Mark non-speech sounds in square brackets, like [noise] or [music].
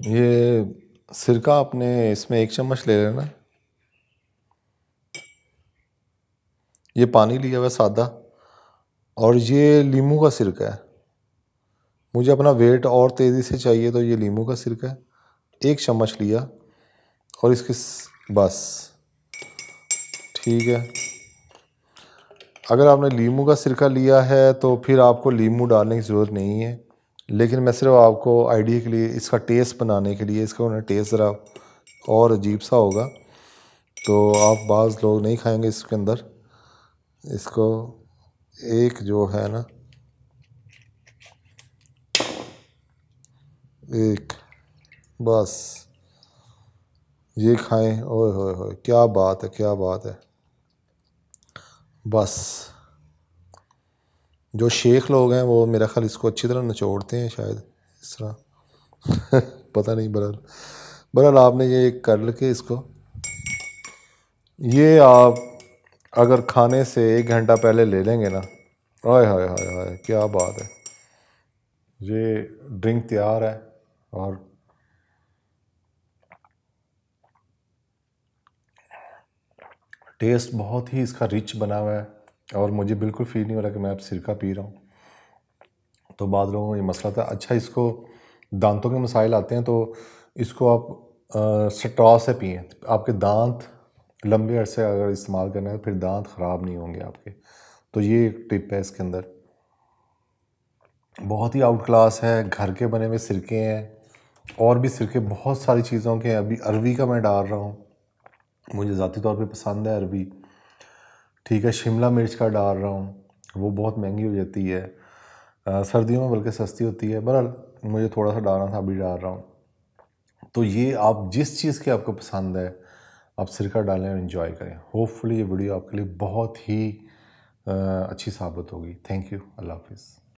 ये सिरका आपने इसमें एक चम्मच ले लेना ये पानी लिया हुआ सादा और ये लीमू का सिरका है मुझे अपना वेट और तेज़ी से चाहिए तो ये लीमू का सिरका है एक चम्मच लिया और इसके बस ठीक है अगर आपने लीमू का सिरका लिया है तो फिर आपको लीमू डालने की ज़रूरत नहीं है लेकिन मैं सिर्फ आपको आइडिया के लिए इसका टेस्ट बनाने के लिए इसका उन्हें टेस्ट ज़रा और अजीब सा होगा तो आप बाज़ लोग नहीं खाएंगे इसके अंदर इसको एक जो है ना एक बस ये खाएं ओए होए होए क्या बात है क्या बात है बस जो शेख लोग हैं वो मेरा ख्याल इसको अच्छी तरह नचोड़ते हैं शायद इस तरह [laughs] पता नहीं बरल बरल आपने ये कर लिखे इसको ये आप अगर खाने से एक घंटा पहले ले लेंगे ना आय हाय हाय हाय क्या बात है ये ड्रिंक तैयार है और टेस्ट बहुत ही इसका रिच बना हुआ है और मुझे बिल्कुल फील नहीं हो रहा कि मैं अब सिरका पी रहा हूँ तो बाद लोगों को ये मसला था अच्छा इसको दांतों के मसाइल आते हैं तो इसको आप स्ट्रॉ से पिए आपके दांत लंबे अरसे अगर इस्तेमाल करना है तो फिर दांत ख़राब नहीं होंगे आपके तो ये एक टिप है इसके अंदर बहुत ही आउट क्लास है घर के बने हुए सिरके हैं और भी सिरके बहुत सारी चीज़ों के हैं अभी अरवी का मैं डाल रहा हूँ मुझे ज़ाती तौर पर पसंद है अरवी ठीक है शिमला मिर्च का डाल रहा हूँ वो बहुत महंगी हो जाती है सर्दियों में बल्कि सस्ती होती है बहर मुझे थोड़ा सा डालना था अभी डाल रहा हूँ तो ये आप जिस चीज़ के आपको पसंद है आप सिरका डालें और इन्जॉय करें होपफुली ये वीडियो आपके लिए बहुत ही अच्छी साबित होगी थैंक यू अल्लाह हाफिज़